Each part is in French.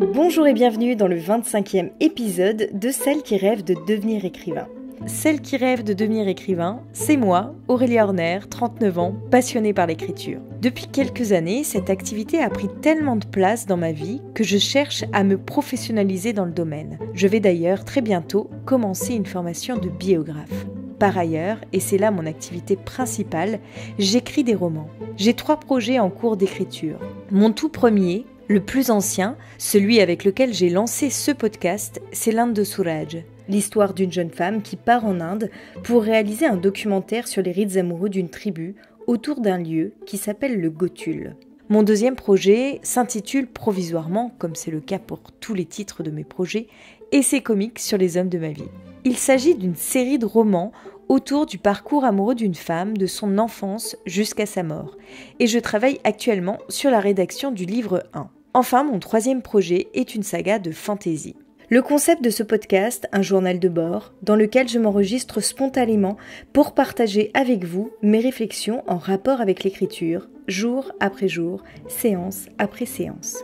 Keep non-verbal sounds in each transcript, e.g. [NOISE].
Bonjour et bienvenue dans le 25e épisode de Celle qui rêve de devenir écrivain. Celle qui rêve de devenir écrivain, c'est moi, Aurélie Horner, 39 ans, passionnée par l'écriture. Depuis quelques années, cette activité a pris tellement de place dans ma vie que je cherche à me professionnaliser dans le domaine. Je vais d'ailleurs très bientôt commencer une formation de biographe. Par ailleurs, et c'est là mon activité principale, j'écris des romans. J'ai trois projets en cours d'écriture. Mon tout premier, le plus ancien, celui avec lequel j'ai lancé ce podcast, c'est l'Inde de Souraj, L'histoire d'une jeune femme qui part en Inde pour réaliser un documentaire sur les rites amoureux d'une tribu autour d'un lieu qui s'appelle le Gotul. Mon deuxième projet s'intitule provisoirement, comme c'est le cas pour tous les titres de mes projets, Essais comiques sur les hommes de ma vie. Il s'agit d'une série de romans autour du parcours amoureux d'une femme, de son enfance jusqu'à sa mort. Et je travaille actuellement sur la rédaction du livre 1. Enfin, mon troisième projet est une saga de fantaisie. Le concept de ce podcast, un journal de bord, dans lequel je m'enregistre spontanément pour partager avec vous mes réflexions en rapport avec l'écriture, jour après jour, séance après séance.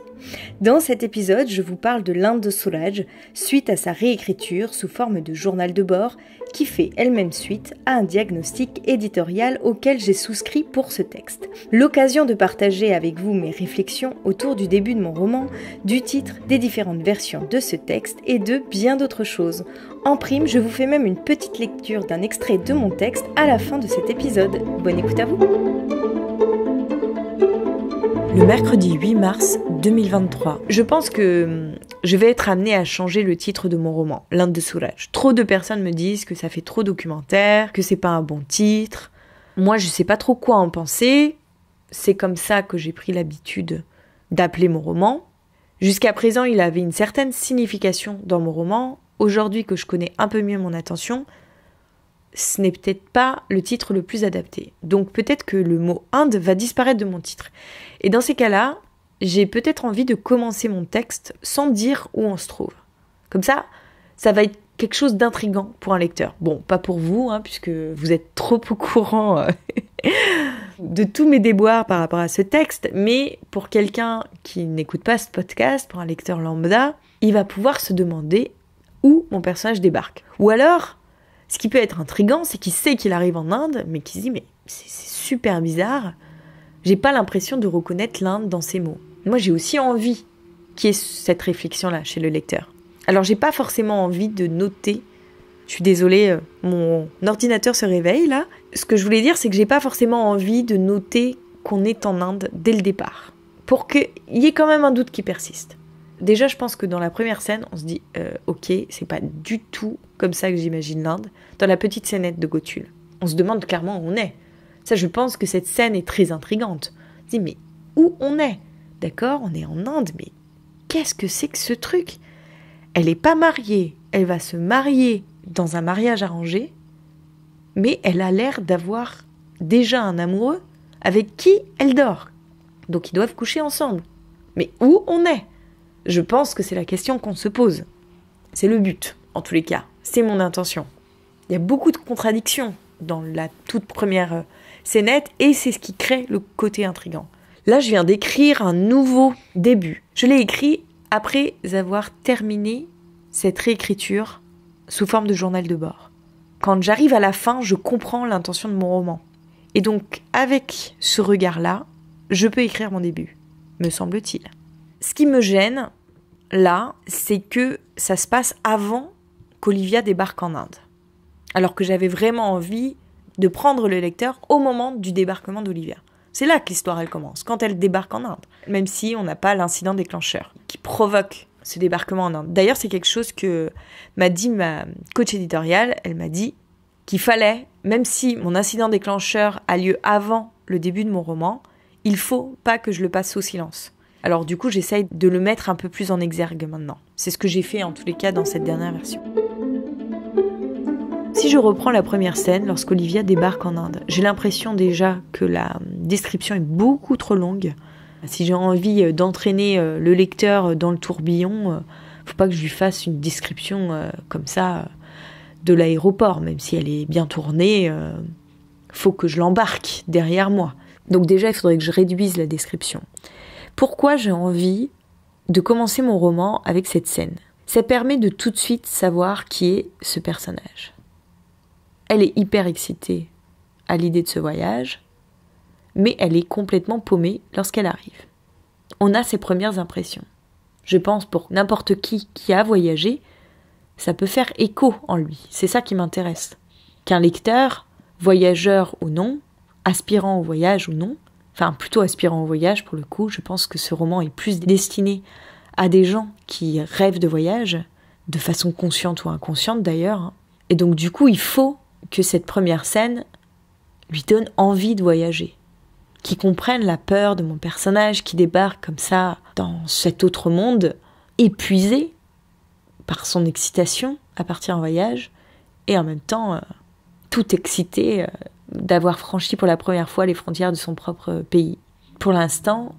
Dans cet épisode, je vous parle de l'Inde de Soulage, suite à sa réécriture sous forme de journal de bord, qui fait elle-même suite à un diagnostic éditorial auquel j'ai souscrit pour ce texte. L'occasion de partager avec vous mes réflexions autour du début de mon roman, du titre, des différentes versions de ce texte et de bien d'autres choses. En prime, je vous fais même une petite lecture d'un extrait de mon texte à la fin de cet épisode. Bonne écoute à vous! le mercredi 8 mars 2023. Je pense que hum, je vais être amenée à changer le titre de mon roman, L'Inde de soulage. Trop de personnes me disent que ça fait trop documentaire, que c'est pas un bon titre. Moi, je sais pas trop quoi en penser. C'est comme ça que j'ai pris l'habitude d'appeler mon roman. Jusqu'à présent, il avait une certaine signification dans mon roman. Aujourd'hui que je connais un peu mieux mon attention, ce n'est peut-être pas le titre le plus adapté. Donc peut-être que le mot Inde va disparaître de mon titre. Et dans ces cas-là, j'ai peut-être envie de commencer mon texte sans dire où on se trouve. Comme ça, ça va être quelque chose d'intrigant pour un lecteur. Bon, pas pour vous, hein, puisque vous êtes trop au courant euh, [LAUGHS] de tous mes déboires par rapport à ce texte, mais pour quelqu'un qui n'écoute pas ce podcast, pour un lecteur lambda, il va pouvoir se demander où mon personnage débarque. Ou alors, ce qui peut être intriguant, c'est qu'il sait qu'il arrive en Inde, mais qu'il se dit mais c'est super bizarre. J'ai pas l'impression de reconnaître l'Inde dans ces mots. Moi, j'ai aussi envie qu'il y ait cette réflexion-là chez le lecteur. Alors, j'ai pas forcément envie de noter. Je suis désolée, euh, mon ordinateur se réveille là. Ce que je voulais dire, c'est que j'ai pas forcément envie de noter qu'on est en Inde dès le départ, pour qu'il y ait quand même un doute qui persiste. Déjà, je pense que dans la première scène, on se dit, euh, ok, c'est pas du tout comme ça que j'imagine l'Inde, dans la petite scénette de Gotul. On se demande clairement où on est. Ça, je pense que cette scène est très intrigante. On dit, mais où on est D'accord, on est en Inde, mais qu'est-ce que c'est que ce truc Elle n'est pas mariée, elle va se marier dans un mariage arrangé, mais elle a l'air d'avoir déjà un amoureux avec qui elle dort. Donc ils doivent coucher ensemble. Mais où on est Je pense que c'est la question qu'on se pose. C'est le but, en tous les cas c'est mon intention. Il y a beaucoup de contradictions dans la toute première euh, scénette et c'est ce qui crée le côté intrigant. Là, je viens d'écrire un nouveau début. Je l'ai écrit après avoir terminé cette réécriture sous forme de journal de bord. Quand j'arrive à la fin, je comprends l'intention de mon roman. Et donc, avec ce regard-là, je peux écrire mon début, me semble-t-il. Ce qui me gêne, là, c'est que ça se passe avant Olivia débarque en Inde. Alors que j'avais vraiment envie de prendre le lecteur au moment du débarquement d'Olivia. C'est là que l'histoire elle commence, quand elle débarque en Inde, même si on n'a pas l'incident déclencheur qui provoque ce débarquement en Inde. D'ailleurs, c'est quelque chose que m'a dit ma coach éditoriale, elle m'a dit qu'il fallait, même si mon incident déclencheur a lieu avant le début de mon roman, il faut pas que je le passe au silence. Alors du coup, j'essaye de le mettre un peu plus en exergue maintenant. C'est ce que j'ai fait en tous les cas dans cette dernière version. Si je reprends la première scène, lorsqu'Olivia débarque en Inde, j'ai l'impression déjà que la description est beaucoup trop longue. Si j'ai envie euh, d'entraîner euh, le lecteur euh, dans le tourbillon, faut pas que je lui fasse une description comme ça de l'aéroport, même si elle est bien tournée, faut que je l'embarque derrière moi. Donc déjà, il faudrait que je réduise la description. Pourquoi j'ai envie de commencer mon roman avec cette scène Ça permet de tout de suite savoir qui est ce personnage. Elle est hyper excitée à l'idée de ce voyage, mais elle est complètement paumée lorsqu'elle arrive. On a ses premières impressions. Je pense pour n'importe qui qui a voyagé, ça peut faire écho en lui. C'est ça qui m'intéresse. Qu'un lecteur, voyageur ou non, aspirant au voyage ou non, enfin plutôt aspirant au voyage pour le coup, je pense que ce roman est plus destiné à des gens qui rêvent de voyage, de façon consciente ou inconsciente d'ailleurs. Et donc du coup, il faut que cette première scène lui donne envie de voyager, qui comprenne la peur de mon personnage qui débarque comme ça dans cet autre monde, épuisé par son excitation à partir en voyage, et en même temps euh, tout excité euh, d'avoir franchi pour la première fois les frontières de son propre pays. Pour l'instant,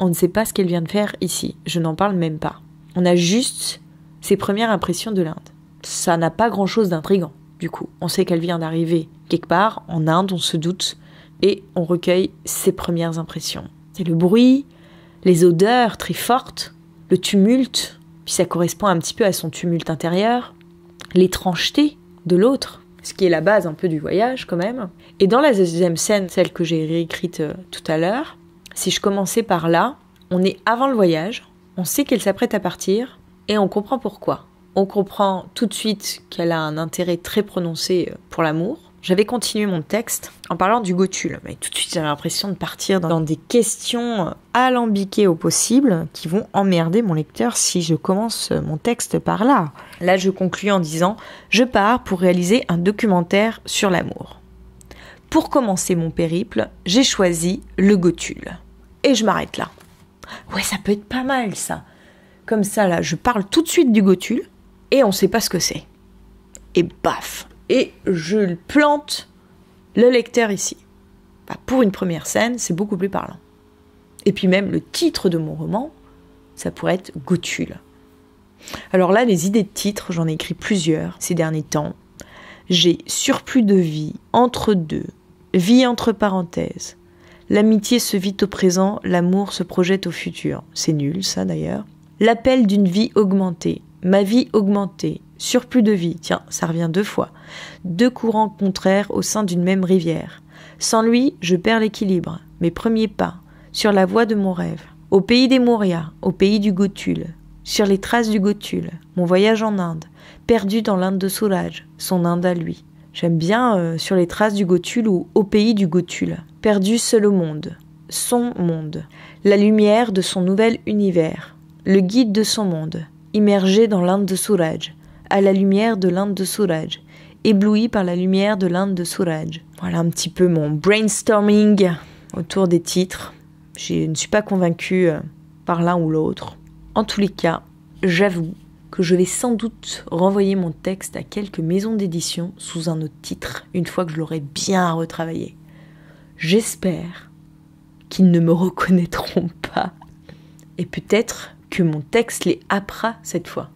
on ne sait pas ce qu'elle vient de faire ici, je n'en parle même pas. On a juste ses premières impressions de l'Inde. Ça n'a pas grand-chose d'intrigant du coup. On sait qu'elle vient d'arriver quelque part, en Inde, on se doute, et on recueille ses premières impressions. C'est le bruit, les odeurs très fortes, le tumulte, puis ça correspond un petit peu à son tumulte intérieur, l'étrangeté de l'autre, ce qui est la base un peu du voyage quand même. Et dans la deuxième scène, celle que j'ai réécrite euh, tout à l'heure, si je commençais par là, on est avant le voyage, on sait qu'elle s'apprête à partir, et on comprend pourquoi. On comprend tout de suite qu'elle a un intérêt très prononcé euh, pour l'amour. J'avais continué mon texte en parlant du Gotul, mais tout de suite j'avais l'impression de partir dans des questions alambiquées au possible qui vont emmerder mon lecteur si je commence euh, mon texte par là. Là je conclus en disant Je pars pour réaliser un documentaire sur l'amour. Pour commencer mon périple, j'ai choisi le Gotul. Et je m'arrête là. Ouais, ça peut être pas mal ça. Comme ça, là, je parle tout de suite du Gotul, et on ne sait pas ce que c'est. Et baf Et je plante le lecteur ici. Bah, pour une première scène, c'est beaucoup plus parlant. Et puis même le titre de mon roman, ça pourrait être Gotule. Alors là, les idées de titres, j'en ai écrit plusieurs ces derniers temps. J'ai surplus de vie, entre deux, vie entre parenthèses. L'amitié se vit au présent, l'amour se projette au futur. C'est nul, ça d'ailleurs. L'appel d'une vie augmentée, ma vie augmentée, surplus de vie, tiens, ça revient deux fois, deux courants contraires au sein d'une même rivière. Sans lui, je perds l'équilibre, mes premiers pas, sur la voie de mon rêve, au pays des Moria, au pays du Gotul, sur les traces du Gotul, mon voyage en Inde, perdu dans l'Inde de sourage son Inde à lui. J'aime bien euh, sur les traces du Gotul ou au pays du Gotul, perdu seul au monde, son monde, la lumière de son nouvel univers, le guide de son monde, immergé dans l'Inde de Souraj, à la lumière de l'Inde de Souraj, ébloui par la lumière de l'Inde de Souraj. Voilà un petit peu mon brainstorming autour des titres. Je ne suis pas convaincue euh, par l'un ou l'autre. En tous les cas, j'avoue que je vais sans doute renvoyer mon texte à quelques maisons d'édition sous un autre titre, une fois que je l'aurai bien retravaillé. J'espère qu'ils ne me reconnaîtront pas. Et peut-être que mon texte les happera cette fois.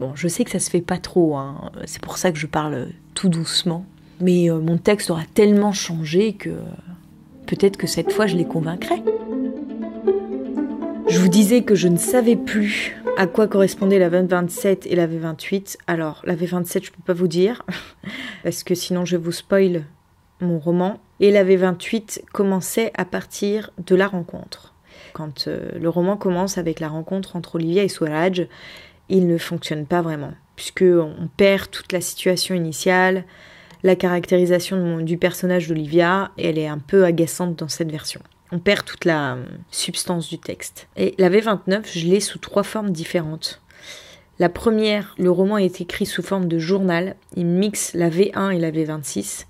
Bon, je sais que ça se fait pas trop, hein. c'est pour ça que je parle tout doucement, mais euh, mon texte aura tellement changé que peut-être que cette fois je les convaincrai. Je vous disais que je ne savais plus à quoi correspondaient la V27 et la V28. Alors, la V27, je peux pas vous dire, [LAUGHS] parce que sinon je vous spoil mon roman. Et la V28 commençait à partir de la rencontre quand euh, le roman commence avec la rencontre entre Olivia et Swaraj, il ne fonctionne pas vraiment, puisqu'on perd toute la situation initiale, la caractérisation du personnage d'Olivia, elle est un peu agaçante dans cette version. On perd toute la euh, substance du texte. Et la V29, je l'ai sous trois formes différentes. La première, le roman est écrit sous forme de journal. Il mixe la V1 et la V26.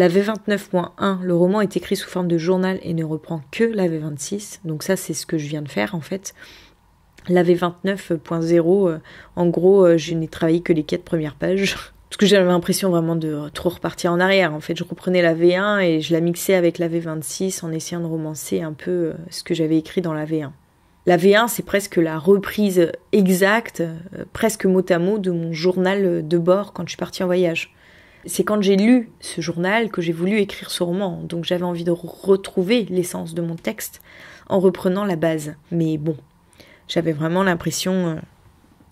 La V29.1, le roman est écrit sous forme de journal et ne reprend que la V26. Donc ça, c'est ce que je viens de faire en fait. La V29.0, euh, en gros, euh, je n'ai travaillé que les quatre premières pages. [LAUGHS] Parce que j'avais l'impression vraiment de trop repartir en arrière. En fait, je reprenais la V1 et je la mixais avec la V26 en essayant de romancer un peu euh, ce que j'avais écrit dans la V1. La V1, c'est presque la reprise exacte, presque mot à mot, de mon journal de bord quand je suis partie en voyage. C'est quand j'ai lu ce journal que j'ai voulu écrire ce roman, donc j'avais envie de retrouver l'essence de mon texte en reprenant la base. Mais bon, j'avais vraiment l'impression euh,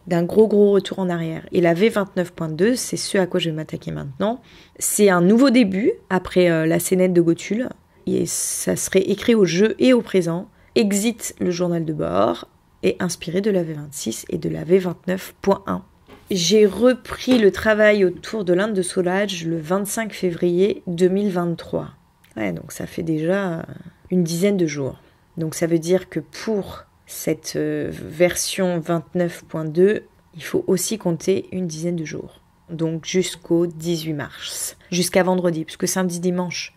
d'un gros gros retour en arrière. Et la V29.2, c'est ce à quoi je vais m'attaquer maintenant. C'est un nouveau début après euh, la scénette de Gotul. Et ça serait écrit au jeu et au présent. Exit le journal de bord et inspiré de la V26 et de la V29.1 j'ai repris le travail autour de l'Inde de Solage le 25 février 2023. Ouais, donc ça fait déjà euh, une dizaine de jours. Donc ça veut dire que pour cette euh, version 29.2, il faut aussi compter une dizaine de jours. Donc jusqu'au 18 mars, jusqu'à vendredi, puisque samedi, dimanche,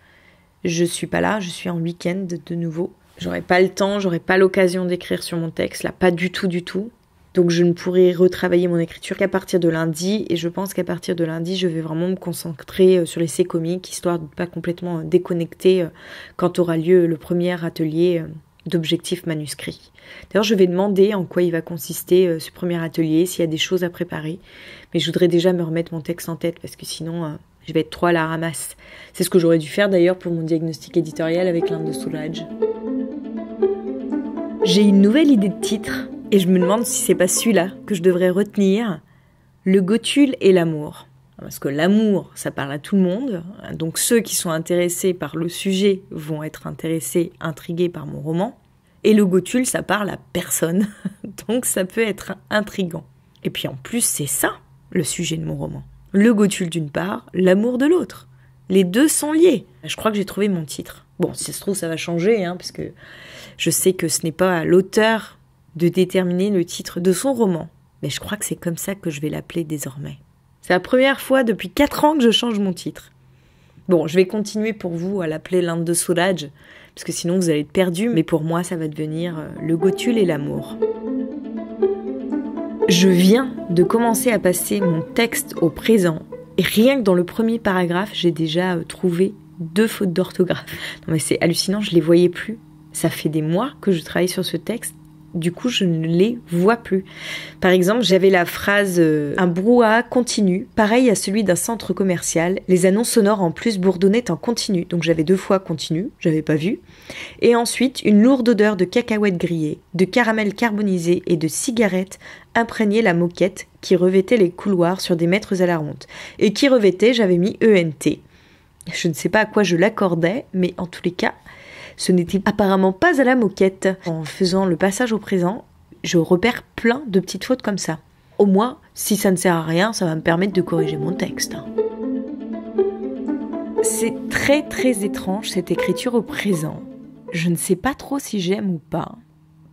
je ne suis pas là, je suis en week-end de nouveau. J'aurai pas le temps, j'aurai pas l'occasion d'écrire sur mon texte, là, pas du tout, du tout. Donc je ne pourrai retravailler mon écriture qu'à partir de lundi et je pense qu'à partir de lundi je vais vraiment me concentrer euh, sur l'essai comique histoire de ne pas complètement euh, déconnecter euh, quand aura lieu le premier atelier d'objectifs manuscrits. D'ailleurs je vais demander en quoi il va consister ce premier atelier, s'il y a des choses à préparer, mais je voudrais déjà me remettre mon texte en tête parce que sinon je vais être trop à la ramasse. C'est ce que j'aurais dû faire d'ailleurs pour mon diagnostic éditorial avec l'Inde de Soulage. J'ai une nouvelle idée de titre et je me demande si c'est pas celui-là que je devrais retenir, le Gotul et l'amour. Parce que l'amour, ça parle à tout le monde, donc ceux qui sont intéressés par le sujet vont être intéressés, intrigués par mon roman. Et le Gotul, ça parle à personne, [LAUGHS] donc ça peut être intrigant. Et puis en plus, c'est ça le sujet de mon roman. Le Gotul d'une part, l'amour de l'autre. Les deux sont liés. Je crois que j'ai trouvé mon titre. Bon, si ça se trouve, ça va changer, hein, parce que je sais que ce n'est pas l'auteur de déterminer le titre de son roman. Mais je crois que c'est comme ça que je vais l'appeler désormais. C'est la première fois depuis 4 ans que je change mon titre. Bon, je vais continuer pour vous à l'appeler l'Inde de Soulage, parce que sinon vous allez être perdu, mais pour moi ça va devenir euh, Le Gotul et l'amour. Je viens de commencer à passer mon texte au présent, et rien que dans le premier paragraphe, j'ai déjà euh, trouvé deux fautes d'orthographe. Non mais c'est hallucinant, je les voyais plus. Ça fait des mois que je travaille sur ce texte du coup, je ne les vois plus. Par exemple, j'avais la phrase euh, un brouhaha continu, pareil à celui d'un centre commercial. Les annonces sonores en plus bourdonnaient en continu, donc j'avais deux fois continu, j'avais pas vu. Et ensuite, une lourde odeur de cacahuètes grillées, de caramel carbonisé et de cigarettes imprégnait la moquette qui revêtait les couloirs sur des mètres à la ronde. Et qui revêtait, j'avais mis ENT. Je ne sais pas à quoi je l'accordais, mais en tous les cas, ce n'était apparemment pas à la moquette. En faisant le passage au présent, je repère plein de petites fautes comme ça. Au moins, si ça ne sert à rien, ça va me permettre de corriger mon texte. C'est très très étrange cette écriture au présent. Je ne sais pas trop si j'aime ou pas.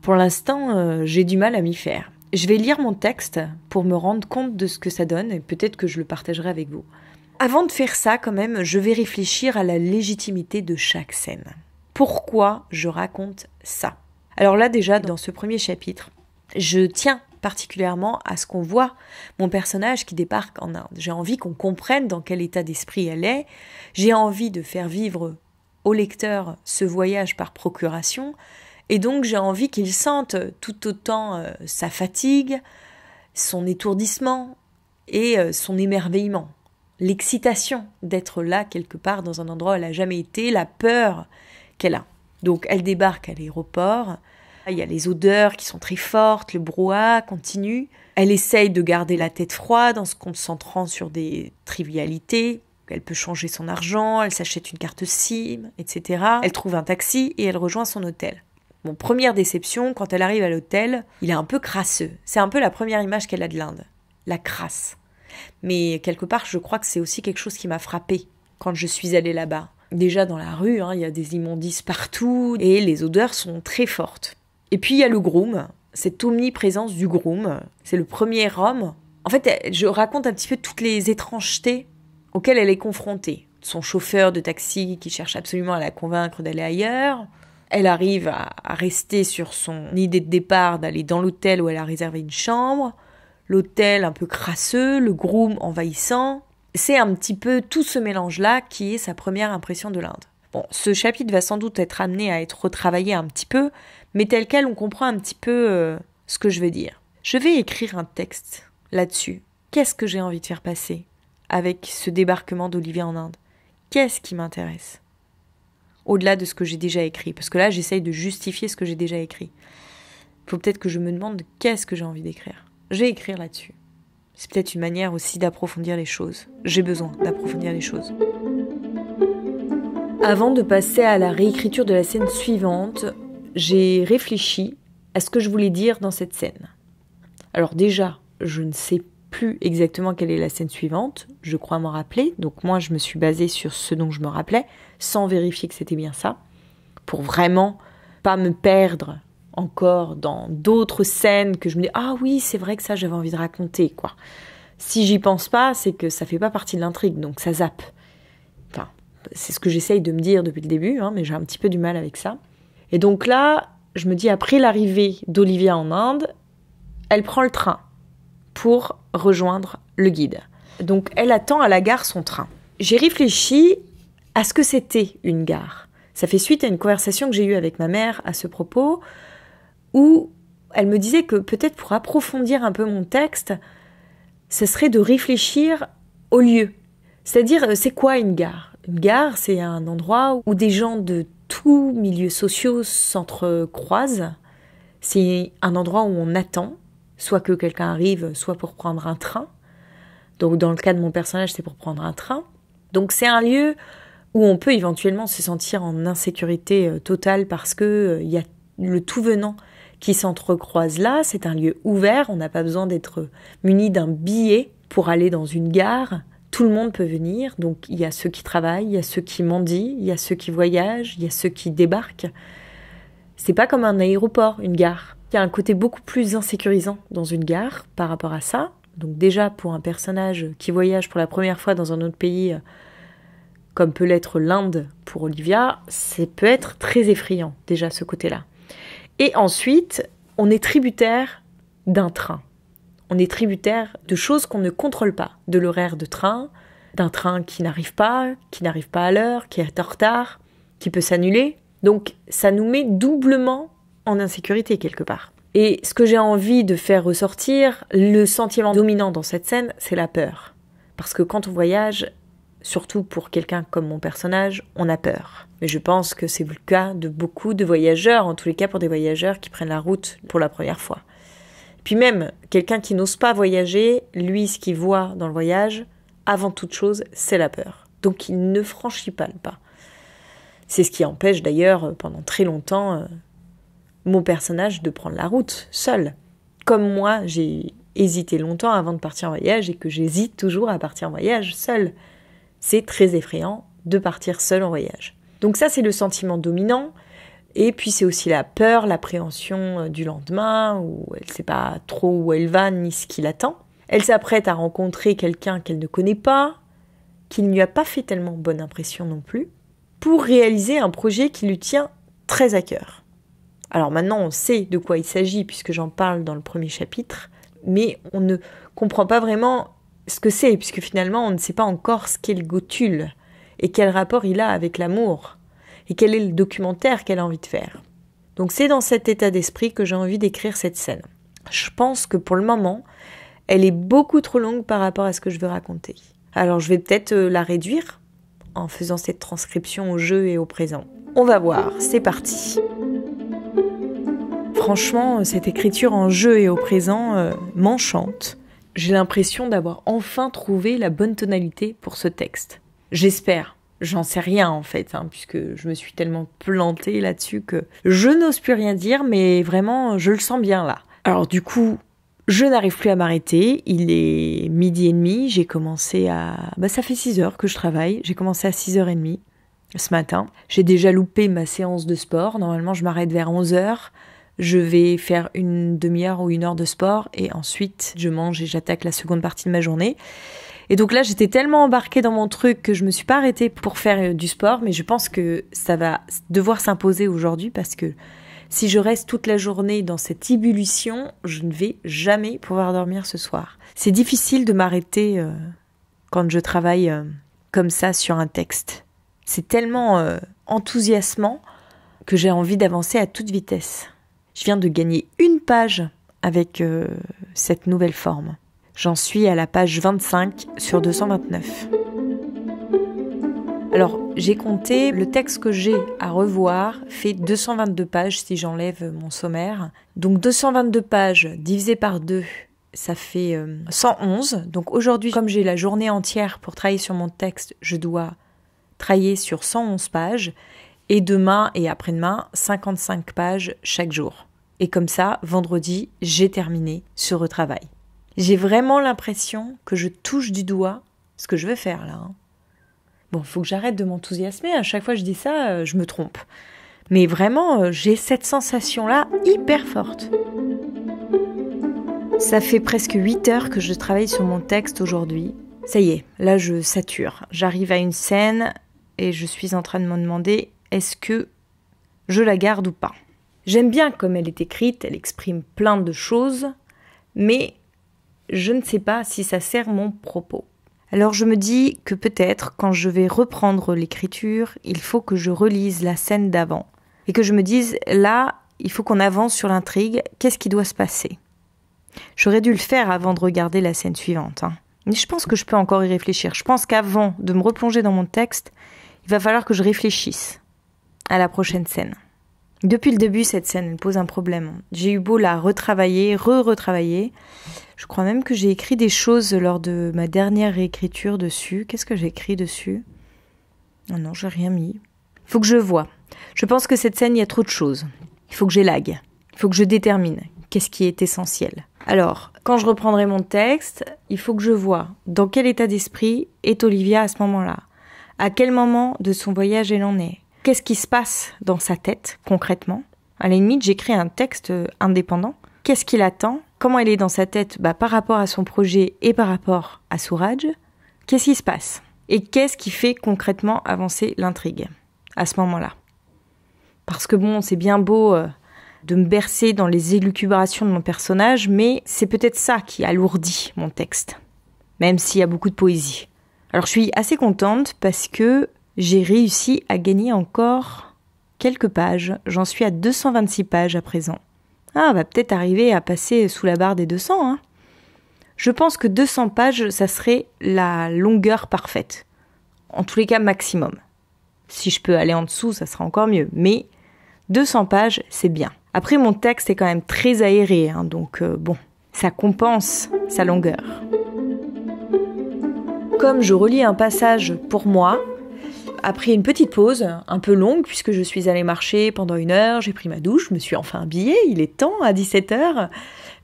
Pour l'instant, euh, j'ai du mal à m'y faire. Je vais lire mon texte pour me rendre compte de ce que ça donne et peut-être que je le partagerai avec vous. Avant de faire ça, quand même, je vais réfléchir à la légitimité de chaque scène pourquoi je raconte ça. Alors là déjà, dans ce premier chapitre, je tiens particulièrement à ce qu'on voit mon personnage qui débarque en Inde. J'ai envie qu'on comprenne dans quel état d'esprit elle est, j'ai envie de faire vivre au lecteur ce voyage par procuration, et donc j'ai envie qu'il sente tout autant euh, sa fatigue, son étourdissement et euh, son émerveillement, l'excitation d'être là quelque part dans un endroit où elle n'a jamais été, la peur qu'elle a. Donc elle débarque à l'aéroport, il y a les odeurs qui sont très fortes, le brouhaha continue. Elle essaye de garder la tête froide en se concentrant sur des trivialités. Elle peut changer son argent, elle s'achète une carte SIM, etc. Elle trouve un taxi et elle rejoint son hôtel. Mon première déception, quand elle arrive à l'hôtel, il est un peu crasseux. C'est un peu la première image qu'elle a de l'Inde. La crasse. Mais quelque part, je crois que c'est aussi quelque chose qui m'a frappée quand je suis allée là-bas. Déjà dans la rue, hein, il y a des immondices partout et les odeurs sont très fortes. Et puis il y a le groom, cette omniprésence du groom. C'est le premier homme. En fait, je raconte un petit peu toutes les étrangetés auxquelles elle est confrontée. Son chauffeur de taxi qui cherche absolument à la convaincre d'aller ailleurs. Elle arrive à rester sur son idée de départ d'aller dans l'hôtel où elle a réservé une chambre. L'hôtel un peu crasseux, le groom envahissant c'est un petit peu tout ce mélange-là qui est sa première impression de l'Inde. Bon, ce chapitre va sans doute être amené à être retravaillé un petit peu, mais tel quel on comprend un petit peu euh, ce que je veux dire. Je vais écrire un texte là-dessus. Qu'est-ce que j'ai envie de faire passer avec ce débarquement d'Olivier en Inde Qu'est-ce qui m'intéresse Au-delà de ce que j'ai déjà écrit, parce que là j'essaye de justifier ce que j'ai déjà écrit. Il Faut peut-être que je me demande qu'est-ce que j'ai envie d'écrire. Je vais écrire là-dessus. C'est peut-être une manière aussi d'approfondir les choses. J'ai besoin d'approfondir les choses. Avant de passer à la réécriture de la scène suivante, j'ai réfléchi à ce que je voulais dire dans cette scène. Alors déjà, je ne sais plus exactement quelle est la scène suivante, je crois m'en rappeler, donc moi je me suis basée sur ce dont je me rappelais, sans vérifier que c'était bien ça, pour vraiment pas me perdre encore dans d'autres scènes que je me dis ah oui c'est vrai que ça j'avais envie de raconter quoi. Si j'y pense pas c'est que ça fait pas partie de l'intrigue donc ça zappe. Enfin c'est ce que j'essaye de me dire depuis le début hein, mais j'ai un petit peu du mal avec ça. Et donc là je me dis après l'arrivée d'Olivia en Inde elle prend le train pour rejoindre le guide. Donc elle attend à la gare son train. J'ai réfléchi à ce que c'était une gare. Ça fait suite à une conversation que j'ai eue avec ma mère à ce propos où elle me disait que peut-être pour approfondir un peu mon texte, ce serait de réfléchir au lieu. C'est-à-dire, euh, c'est quoi une gare Une gare, c'est un endroit où des gens de tous milieux sociaux s'entrecroisent. C'est un endroit où on attend, soit que quelqu'un arrive, soit pour prendre un train. Donc dans le cas de mon personnage, c'est pour prendre un train. Donc c'est un lieu où on peut éventuellement se sentir en insécurité euh, totale parce qu'il euh, y a le tout venant qui s'entrecroisent là. C'est un lieu ouvert, on n'a pas besoin d'être muni d'un billet pour aller dans une gare. Tout le monde peut venir, donc il y a ceux qui travaillent, il y a ceux qui mendient, il y a ceux qui voyagent, il y a ceux qui débarquent. C'est pas comme un aéroport, une gare. Il y a un côté beaucoup plus insécurisant dans une gare par rapport à ça. Donc déjà pour un personnage qui voyage pour la première fois dans un autre pays, comme peut l'être l'Inde pour Olivia, c'est peut être très effrayant déjà ce côté-là. Et ensuite, on est tributaire d'un train. On est tributaire de choses qu'on ne contrôle pas, de l'horaire de train, d'un train qui n'arrive pas, qui n'arrive pas à l'heure, qui est en retard, qui peut s'annuler. Donc ça nous met doublement en insécurité quelque part. Et ce que j'ai envie de faire ressortir, le sentiment dominant dans cette scène, c'est la peur. Parce que quand on voyage, surtout pour quelqu'un comme mon personnage, on a peur. Mais je pense que c'est le cas de beaucoup de voyageurs, en tous les cas pour des voyageurs qui prennent la route pour la première fois. Puis même, quelqu'un qui n'ose pas voyager, lui, ce qu'il voit dans le voyage, avant toute chose, c'est la peur. Donc il ne franchit pas le pas. C'est ce qui empêche d'ailleurs euh, pendant très longtemps euh, mon personnage de prendre la route seul. Comme moi, j'ai hésité longtemps avant de partir en voyage et que j'hésite toujours à partir en voyage seul c'est très effrayant de partir seul en voyage. Donc ça, c'est le sentiment dominant. Et puis c'est aussi la peur, l'appréhension euh, du lendemain, où elle ne sait pas trop où elle va ni ce qui l'attend. Elle s'apprête à rencontrer quelqu'un qu'elle ne connaît pas, qui ne lui a pas fait tellement bonne impression non plus, pour réaliser un projet qui lui tient très à cœur. Alors maintenant, on sait de quoi il s'agit puisque j'en parle dans le premier chapitre, mais on ne comprend pas vraiment ce que c'est, puisque finalement on ne sait pas encore ce qu'est le et quel rapport il a avec l'amour et quel est le documentaire qu'elle a envie de faire. Donc c'est dans cet état d'esprit que j'ai envie d'écrire cette scène. Je pense que pour le moment, elle est beaucoup trop longue par rapport à ce que je veux raconter. Alors je vais peut-être euh, la réduire en faisant cette transcription au jeu et au présent. On va voir, c'est parti. Franchement, euh, cette écriture en jeu et au présent euh, m'enchante j'ai l'impression d'avoir enfin trouvé la bonne tonalité pour ce texte. J'espère. J'en sais rien en fait, hein, puisque je me suis tellement plantée là-dessus que je n'ose plus rien dire, mais vraiment, je le sens bien là. Alors du coup, je n'arrive plus à m'arrêter, il est midi et demi, j'ai commencé à... Bah, ça fait 6 heures que je travaille, j'ai commencé à 6 et demie ce matin. J'ai déjà loupé ma séance de sport, normalement je m'arrête vers 11 heures je vais faire une demi-heure ou une heure de sport et ensuite je mange et j'attaque la seconde partie de ma journée. Et donc là, j'étais tellement embarquée dans mon truc que je ne me suis pas arrêtée pour faire euh, du sport, mais je pense que ça va devoir s'imposer aujourd'hui parce que si je reste toute la journée dans cette ébullition, je ne vais jamais pouvoir dormir ce soir. C'est difficile de m'arrêter euh, quand je travaille euh, comme ça sur un texte. C'est tellement enthousiasmant que j'ai envie d'avancer à toute vitesse. Je viens de gagner une page avec euh, cette nouvelle forme. J'en suis à la page 25 sur 229. Alors, j'ai compté, le texte que j'ai à revoir fait 222 pages si j'enlève mon sommaire. Donc 222 pages divisé par 2, ça fait 111. Euh, Donc aujourd'hui, comme j'ai la journée entière pour travailler sur mon texte, je dois travailler sur 111 pages. Et demain et après-demain, 55 pages chaque jour. Et comme ça, vendredi, j'ai terminé ce retravail. J'ai vraiment l'impression que je touche du doigt ce que je veux faire là. Hein. Bon, faut que j'arrête de m'enthousiasmer, à chaque fois que je dis ça, euh, je me trompe. Mais vraiment, euh, j'ai cette sensation-là hyper forte. Ça fait presque 8 heures que je travaille sur mon texte aujourd'hui. Ça y est, là je sature. J'arrive à une scène et je suis en train de me demander est-ce que je la garde ou pas J'aime bien comme elle est écrite, elle exprime plein de choses, mais je ne sais pas si ça sert mon propos. Alors je me dis que peut-être quand je vais reprendre l'écriture, il faut que je relise la scène d'avant et que je me dise là, il faut qu'on avance sur l'intrigue, qu'est-ce qui doit se passer J'aurais dû le faire avant de regarder la scène suivante. Hein. Mais je pense que je peux encore y réfléchir. Je pense qu'avant de me replonger dans mon texte, il va falloir que je réfléchisse à la prochaine scène. Depuis le début, cette scène me pose un problème. J'ai eu beau la retravailler, re-retravailler. Je crois même que j'ai écrit des choses lors de ma dernière réécriture dessus. Qu'est-ce que j'ai écrit dessus Non, ah non, j'ai rien mis. Faut que je vois. Je pense que cette scène, il y a trop de choses. Il faut que j'élague. Il faut que je détermine qu'est-ce qui est essentiel. Alors, quand je reprendrai mon texte, il faut que je vois dans quel état d'esprit est Olivia à ce moment-là. À quel moment de son voyage elle en est qu'est-ce qui se passe dans sa tête concrètement. À la limite, j'écris un texte euh, indépendant. Qu'est-ce qu'il attend Comment elle est dans sa tête bah, par rapport à son projet et par rapport à Souraj Qu'est-ce qui se passe Et qu'est-ce qui fait concrètement avancer l'intrigue à ce moment-là Parce que bon, c'est bien beau euh, de me bercer dans les élucubrations de mon personnage, mais c'est peut-être ça qui alourdit mon texte, même s'il y a beaucoup de poésie. Alors je suis assez contente parce que j'ai réussi à gagner encore quelques pages. J'en suis à 226 pages à présent. Ah, va peut-être arriver à passer sous la barre des 200. Hein. Je pense que 200 pages, ça serait la longueur parfaite. En tous les cas, maximum. Si je peux aller en dessous, ça sera encore mieux. Mais 200 pages, c'est bien. Après, mon texte est quand même très aéré, hein, donc euh, bon, ça compense sa longueur. Comme je relis un passage pour moi, après une petite pause, un peu longue, puisque je suis allée marcher pendant une heure, j'ai pris ma douche, je me suis enfin habillée, il est temps à 17h,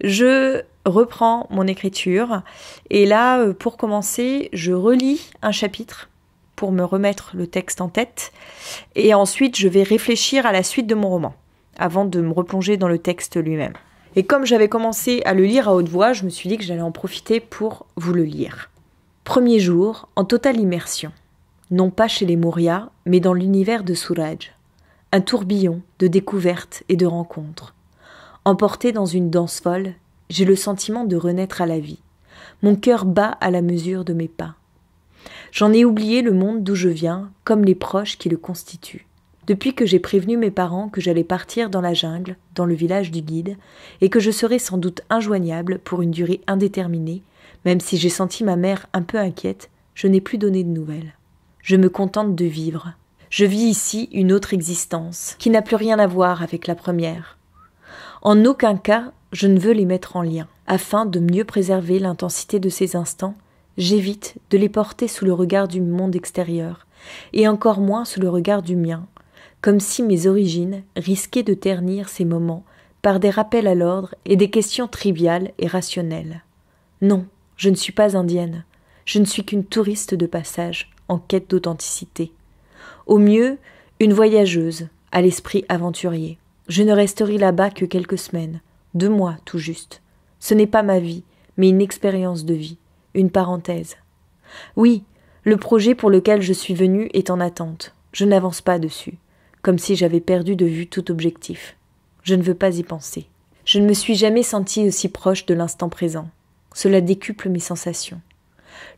je reprends mon écriture. Et là, euh, pour commencer, je relis un chapitre pour me remettre le texte en tête. Et ensuite, je vais réfléchir à la suite de mon roman, avant de me replonger dans le texte lui-même. Et comme j'avais commencé à le lire à haute voix, je me suis dit que j'allais en profiter pour vous le lire. Premier jour, en totale immersion non pas chez les Mourias, mais dans l'univers de Souraj. Un tourbillon de découvertes et de rencontres. Emporté dans une danse folle, j'ai le sentiment de renaître à la vie. Mon cœur bat à la mesure de mes pas. J'en ai oublié le monde d'où je viens, comme les proches qui le constituent. Depuis que j'ai prévenu mes parents que j'allais partir dans la jungle, dans le village du guide, et que je serais sans doute injoignable pour une durée indéterminée, même si j'ai senti ma mère un peu inquiète, je n'ai plus donné de nouvelles je me contente de vivre. Je vis ici une autre existence, qui n'a plus rien à voir avec la première. En aucun cas, je ne veux les mettre en lien. Afin de mieux préserver l'intensité de ces instants, j'évite de les porter sous le regard du monde extérieur, et encore moins sous le regard du mien, comme si mes origines risquaient de ternir ces moments par des rappels à l'ordre et des questions triviales et rationnelles. Non, je ne suis pas indienne, je ne suis qu'une touriste de passage, en quête d'authenticité. Au mieux, une voyageuse, à l'esprit aventurier. Je ne resterai là-bas que quelques semaines, deux mois tout juste. Ce n'est pas ma vie, mais une expérience de vie, une parenthèse. Oui, le projet pour lequel je suis venue est en attente. Je n'avance pas dessus, comme si j'avais perdu de vue tout objectif. Je ne veux pas y penser. Je ne me suis jamais sentie aussi proche de l'instant présent. Cela décuple mes sensations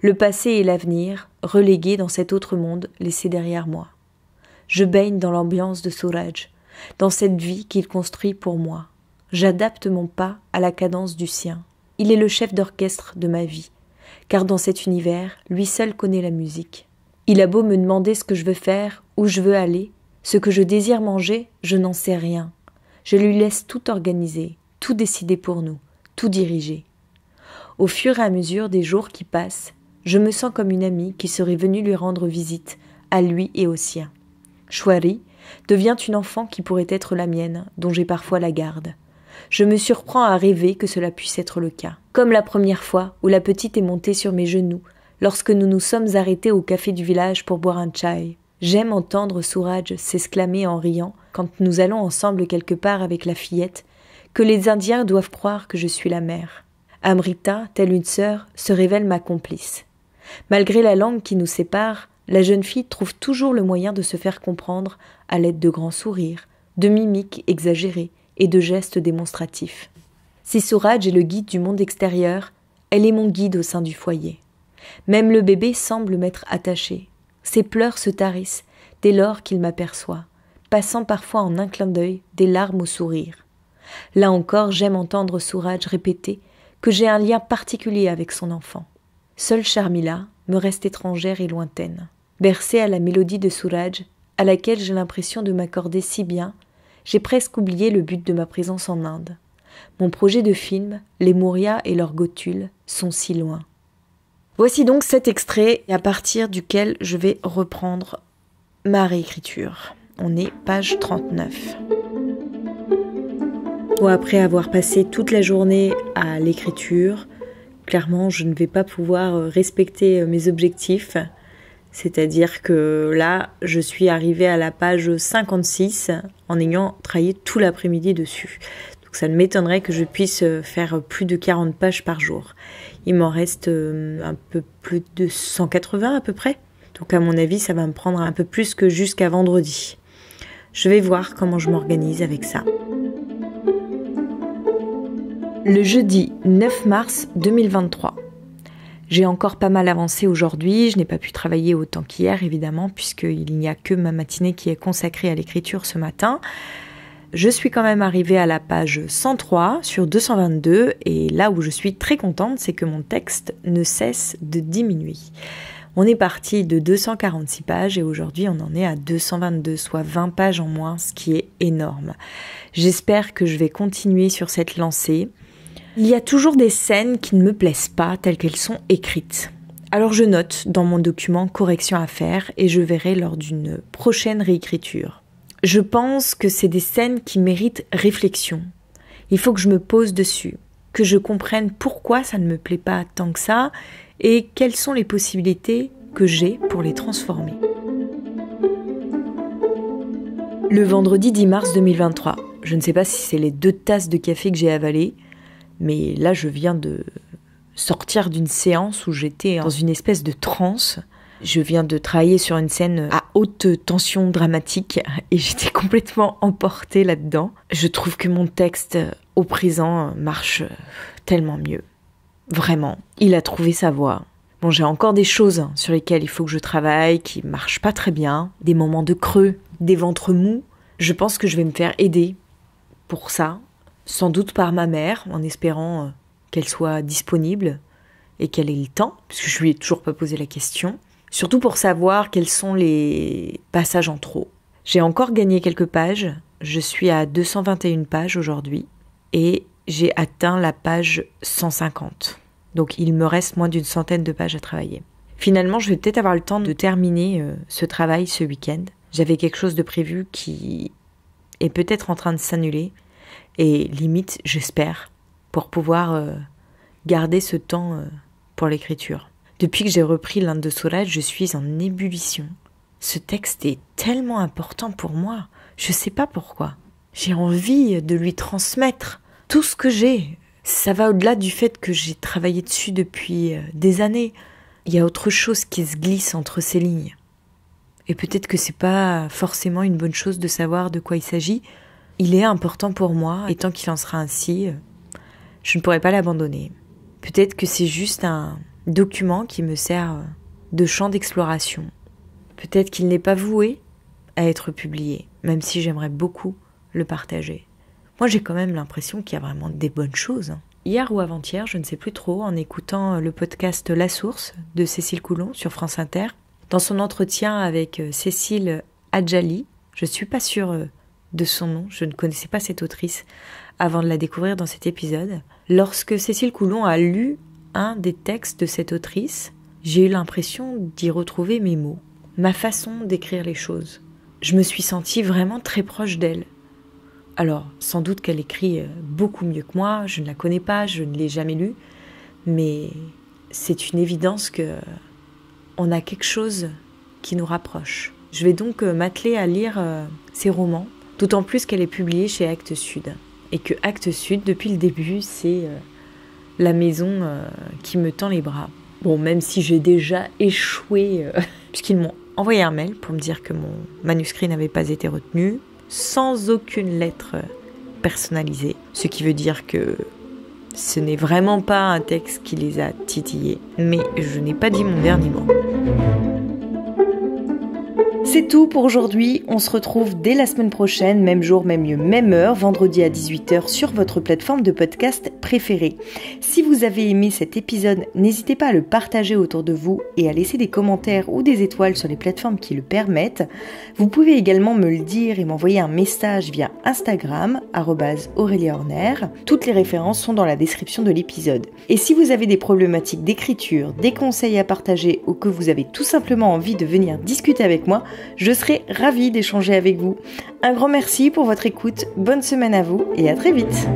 le passé et l'avenir, relégués dans cet autre monde laissé derrière moi. Je baigne dans l'ambiance de Souraj, dans cette vie qu'il construit pour moi. J'adapte mon pas à la cadence du sien. Il est le chef d'orchestre de ma vie, car dans cet univers, lui seul connaît la musique. Il a beau me demander ce que je veux faire, où je veux aller, ce que je désire manger, je n'en sais rien. Je lui laisse tout organiser, tout décider pour nous, tout diriger. Au fur et à mesure des jours qui passent, je me sens comme une amie qui serait venue lui rendre visite, à lui et aux siens. Chouari devient une enfant qui pourrait être la mienne, dont j'ai parfois la garde. Je me surprends à rêver que cela puisse être le cas. Comme la première fois où la petite est montée sur mes genoux, lorsque nous nous sommes arrêtés au café du village pour boire un chai. J'aime entendre Souraj s'exclamer en riant, quand nous allons ensemble quelque part avec la fillette, que les Indiens doivent croire que je suis la mère. Amrita, telle une sœur, se révèle ma complice. Malgré la langue qui nous sépare, la jeune fille trouve toujours le moyen de se faire comprendre à l'aide de grands sourires, de mimiques exagérées et de gestes démonstratifs. Si Souraj est le guide du monde extérieur, elle est mon guide au sein du foyer. Même le bébé semble m'être attaché. Ses pleurs se tarissent dès lors qu'il m'aperçoit, passant parfois en un clin d'œil des larmes au sourire. Là encore, j'aime entendre Souraj répéter que j'ai un lien particulier avec son enfant. Seule Charmila me reste étrangère et lointaine. Bercée à la mélodie de Souraj, à laquelle j'ai l'impression de m'accorder si bien, j'ai presque oublié le but de ma présence en Inde. Mon projet de film, Les Mourias et leurs Gotules, sont si loin. Voici donc cet extrait à partir duquel je vais reprendre ma réécriture. On est page 39 après avoir passé toute la journée à l'écriture, clairement, je ne vais pas pouvoir euh, respecter euh, mes objectifs. C'est-à-dire que là, je suis arrivée à la page 56 en ayant travaillé tout l'après-midi dessus. Donc ça ne m'étonnerait que je puisse euh, faire plus de 40 pages par jour. Il m'en reste un peu plus de 180 à peu près. Donc à mon avis, ça va me prendre un peu plus que jusqu'à vendredi. Je vais voir comment je m'organise avec ça le jeudi 9 mars 2023. J'ai encore pas mal avancé aujourd'hui, je n'ai pas pu travailler autant qu'hier évidemment, puisqu'il n'y a que ma matinée qui est consacrée à l'écriture ce matin. Je suis quand même arrivée à la page 103 sur 222 et là où je suis très contente, c'est que mon texte ne cesse de diminuer. On est parti de 246 pages et aujourd'hui on en est à 222, soit 20 pages en moins, ce qui est énorme. J'espère que je vais continuer sur cette lancée. Il y a toujours des scènes qui ne me plaisent pas telles qu'elles sont écrites. Alors je note dans mon document correction à faire et je verrai lors d'une prochaine réécriture. Je pense que c'est des scènes qui méritent réflexion. Il faut que je me pose dessus, que je comprenne pourquoi ça ne me plaît pas tant que ça et quelles sont les possibilités que j'ai pour les transformer. Le vendredi 10 mars 2023, je ne sais pas si c'est les deux tasses de café que j'ai avalées, mais là, je viens de sortir d'une séance où j'étais dans une espèce de transe. Je viens de travailler sur une scène à haute tension dramatique [LAUGHS] et j'étais complètement emportée là-dedans. Je trouve que mon texte au présent marche tellement mieux. Vraiment, il a trouvé sa voie. Bon, j'ai encore des choses sur lesquelles il faut que je travaille, qui marchent pas très bien, des moments de creux, des ventres mous. Je pense que je vais me faire aider pour ça sans doute par ma mère, en espérant euh, qu'elle soit disponible et qu'elle ait le temps, puisque je lui ai toujours pas posé la question, surtout pour savoir quels sont les passages en trop. J'ai encore gagné quelques pages, je suis à 221 pages aujourd'hui et j'ai atteint la page 150. Donc il me reste moins d'une centaine de pages à travailler. Finalement, je vais peut-être avoir le temps de terminer euh, ce travail ce week-end. J'avais quelque chose de prévu qui est peut-être en train de s'annuler et limite, j'espère, pour pouvoir euh, garder ce temps euh, pour l'écriture. Depuis que j'ai repris l'Inde de Solage, je suis en ébullition. Ce texte est tellement important pour moi, je ne sais pas pourquoi. J'ai envie de lui transmettre tout ce que j'ai. Ça va au-delà du fait que j'ai travaillé dessus depuis euh, des années. Il y a autre chose qui se glisse entre ces lignes. Et peut-être que c'est pas forcément une bonne chose de savoir de quoi il s'agit, il est important pour moi, et tant qu'il en sera ainsi, euh, je ne pourrai pas l'abandonner. Peut-être que c'est juste un document qui me sert euh, de champ d'exploration. Peut-être qu'il n'est pas voué à être publié, même si j'aimerais beaucoup le partager. Moi j'ai quand même l'impression qu'il y a vraiment des bonnes choses. Hein. Hier ou avant-hier, je ne sais plus trop, en écoutant euh, le podcast La Source de Cécile Coulon sur France Inter, dans son entretien avec Cécile Adjali, je ne suis pas sûre de son nom, je ne connaissais pas cette autrice avant de la découvrir dans cet épisode. Lorsque Cécile Coulon a lu un des textes de cette autrice, j'ai eu l'impression d'y retrouver mes mots, ma façon d'écrire les choses. Je me suis sentie vraiment très proche d'elle. Alors, sans doute qu'elle écrit euh, beaucoup mieux que moi, je ne la connais pas, je ne l'ai jamais lue, mais c'est une évidence que euh, on a quelque chose qui nous rapproche. Je vais donc euh, m'atteler à lire ses romans D'autant plus qu'elle est publiée chez Actes Sud. Et que Actes Sud, depuis le début, c'est euh, la maison euh, qui me tend les bras. Bon, même si j'ai déjà échoué, euh, [LAUGHS] puisqu'ils m'ont envoyé un mail pour me dire que mon manuscrit n'avait pas été retenu, sans aucune lettre personnalisée. Ce qui veut dire que ce n'est vraiment pas un texte qui les a titillés. Mais je n'ai pas dit mon dernier mot. C'est tout pour aujourd'hui. On se retrouve dès la semaine prochaine, même jour, même lieu, même heure, vendredi à 18h sur votre plateforme de podcast préférée. Si vous avez aimé cet épisode, n'hésitez pas à le partager autour de vous et à laisser des commentaires ou des étoiles sur les plateformes qui le permettent. Vous pouvez également me le dire et m'envoyer un message via Instagram, Horner. Toutes les références sont dans la description de l'épisode. Et si vous avez des problématiques d'écriture, des conseils à partager ou que vous avez tout simplement envie de venir discuter avec moi, je serai ravie d'échanger avec vous. Un grand merci pour votre écoute, bonne semaine à vous et à très vite.